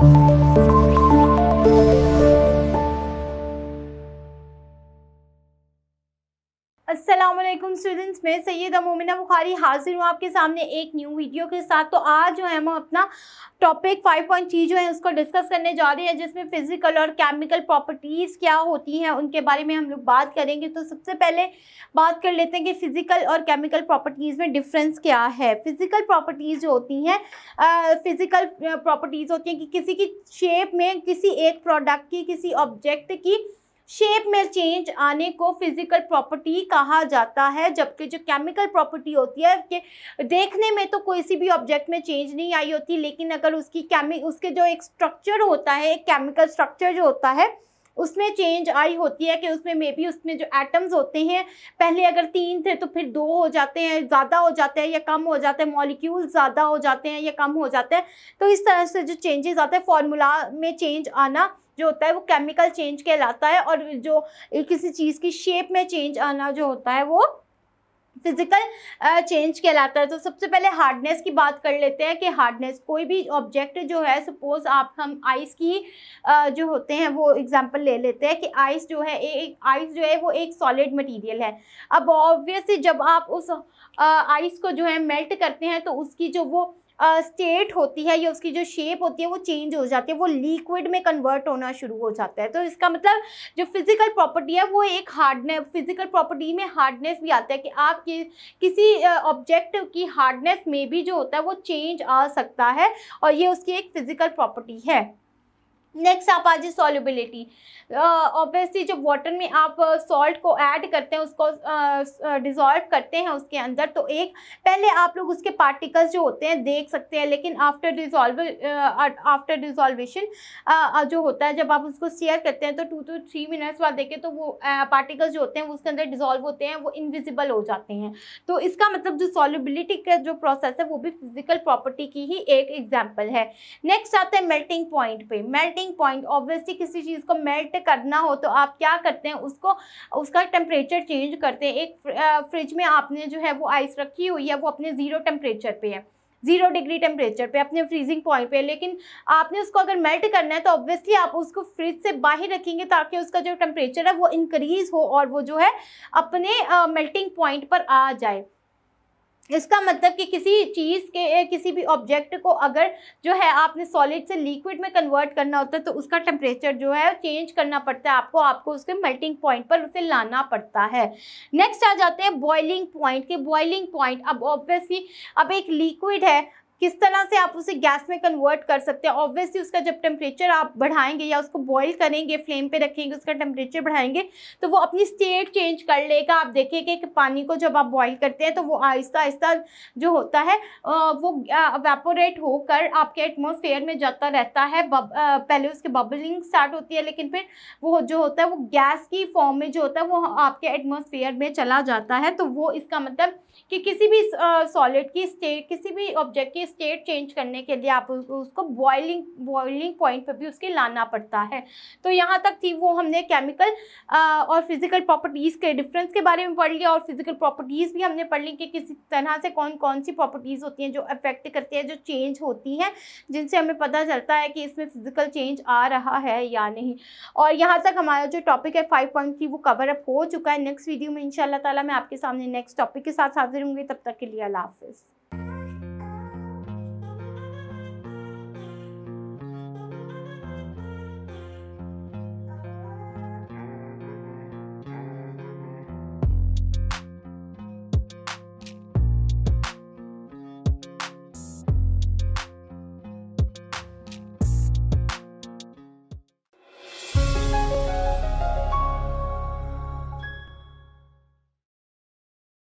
Thank you. Aslam students मैं सैयद अमोमिना बुखारी हाजिर हूँ आपके सामने एक न्यू वीडियो के साथ तो आज जो है हम अपना टॉपिक फाइव पॉइंट थ्री जो है उसको डिस्कस करने जा रहे हैं जिसमें फिजिकल और केमिकल प्रॉपर्टीज़ क्या होती हैं उनके बारे में हम लोग बात करेंगे तो सबसे पहले बात कर लेते हैं कि फ़िज़िकल और केमिकल प्रॉपर्टीज़ में डिफ़्रेंस क्या है फ़िज़िकल प्रॉपर्टीज़ जो होती हैं फ़िज़िकल प्रॉपर्टीज़ होती हैं कि किसी की शेप में किसी एक प्रोडक्ट की किसी ऑब्जेक्ट की शेप में चेंज आने को फिजिकल प्रॉपर्टी कहा जाता है जबकि जो केमिकल प्रॉपर्टी होती है कि देखने में तो कोई सी भी ऑब्जेक्ट में चेंज नहीं आई होती लेकिन अगर उसकी कैमि उसके जो एक स्ट्रक्चर होता है एक केमिकल स्ट्रक्चर जो होता है उसमें चेंज आई होती है कि उसमें मे बी उसमें जो एटम्स होते हैं पहले अगर तीन थे तो फिर दो हो जाते हैं ज़्यादा हो जाते हैं या कम हो जाते हैं मॉलिक्यूल ज़्यादा हो जाते हैं या कम हो जाते हैं तो इस तरह से जो चेंजेस आते हैं फॉर्मूला में चेंज आना जो होता है वो केमिकल चेंज कहलाता है और जो किसी चीज़ की शेप में चेंज आना जो होता है वो फिजिकल चेंज कहलाता है तो सबसे पहले हार्डनेस की बात कर लेते हैं कि हार्डनेस कोई भी ऑब्जेक्ट जो है सपोज आप हम आइस की uh, जो होते हैं वो एग्जांपल ले लेते हैं कि आइस जो है एक आइस जो है वो एक सॉलिड मटेरियल है अब ऑब्वियसली जब आप उस आइस uh, को जो है मेल्ट करते हैं तो उसकी जो वो स्टेट uh, होती है या उसकी जो शेप होती है वो चेंज हो जाती है वो लिक्विड में कन्वर्ट होना शुरू हो जाता है तो इसका मतलब जो फिज़िकल प्रॉपर्टी है वो एक हार्डनेस फिज़िकल प्रॉपर्टी में हार्डनेस भी आता है कि आप कि, किसी ऑब्जेक्ट uh, की हार्डनेस में भी जो होता है वो चेंज आ सकता है और ये उसकी एक फिज़िकल प्रॉपर्टी है नेक्स्ट आप आज सॉल्युबिलिटी ऑब्वियसली uh, जब वाटर में आप सॉल्ट uh, को ऐड करते हैं उसको डिज़ोल्व uh, uh करते हैं उसके अंदर तो एक पहले आप लोग उसके पार्टिकल्स जो होते हैं देख सकते हैं लेकिन आफ्टर डिजॉल्व आफ्टर डिजॉल्वेशन जो होता है जब आप उसको शेयर करते हैं तो टू टू थ्री मिनट्स बाद देखें तो वो पार्टिकल्स uh, जो होते हैं वो उसके अंदर डिजॉल्व होते हैं वो इनविजिबल हो जाते हैं तो इसका मतलब जो सॉल्युबिलिटी का जो प्रोसेस है वो भी फिजिकल प्रॉपर्टी की ही एक एग्जाम्पल है नेक्स्ट आता है मेल्टिंग पॉइंट पर मेल्टिंग मेल्टिंग पॉइंट ऑब्वियसली किसी चीज़ को मेल्ट करना हो तो आप क्या करते हैं उसको उसका टेम्परेचर चेंज करते हैं एक फ्रिज में आपने जो है वो आइस रखी हुई है वो अपने ज़ीरो टेम्परेचर पे है जीरो डिग्री टेम्परेचर पे अपने फ्रीजिंग पॉइंट पे लेकिन आपने उसको अगर मेल्ट करना है तो ऑब्वियसली आप उसको फ्रिज से बाहर रखेंगे ताकि उसका जो टेम्परेचर है वो इंक्रीज़ हो और वो जो है अपने मेल्टिंग पॉइंट पर आ जाए इसका मतलब कि किसी चीज़ के किसी भी ऑब्जेक्ट को अगर जो है आपने सॉलिड से लिक्विड में कन्वर्ट करना होता है तो उसका टेम्परेचर जो है चेंज करना पड़ता है आपको आपको उसके मेल्टिंग पॉइंट पर उसे लाना पड़ता है नेक्स्ट आ जाते हैं बॉइलिंग पॉइंट के बॉइलिंग पॉइंट अब ऑब्वियसली अब एक लिक्विड है किस तरह से आप उसे गैस में कन्वर्ट कर सकते हैं ऑब्वियसली उसका जब टेम्परेचर आप बढ़ाएंगे या उसको बॉईल करेंगे फ्लेम पे रखेंगे उसका टेम्परेचर बढ़ाएंगे तो वो अपनी स्टेट चेंज कर लेगा आप देखेंगे कि पानी को जब आप बॉईल करते हैं तो वो आहिस्ता आहिस्ता जो होता है वो वेपोरेट होकर आपके एटमोसफेयर में जाता रहता है पहले उसकी बबलिंग स्टार्ट होती है लेकिन फिर वो जो होता है वो गैस की फॉर्म में जो होता है वो आपके एटमोसफेयर में चला जाता है तो वो इसका मतलब कि किसी भी सॉलिड की स्टेट किसी भी ऑब्जेक्ट की स्टेट चेंज करने के लिए आप उसको बॉइलिंग बॉइलिंग पॉइंट पर भी उसके लाना पड़ता है तो यहाँ तक थी वो हमने केमिकल और फिजिकल प्रॉपर्टीज़ के डिफरेंस के बारे में पढ़ लिया और फिजिकल प्रॉपर्टीज़ भी हमने पढ़ ली कि किसी तरह से कौन कौन सी प्रॉपर्टीज़ होती हैं जो अफेक्ट करती है जो चेंज होती हैं जिनसे हमें पता चलता है कि इसमें फिजिकल चेंज आ रहा है या नहीं और यहाँ तक हमारा जो टॉपिक है फाइव पॉइंट थ्री वो कवर अप हो चुका है नेक्स्ट वीडियो में इंशाल्लाह ताला मैं आपके सामने नेक्स्ट टॉपिक के साथ हाजिर होंगी तब तक के लिए अल्लाह हाफिज़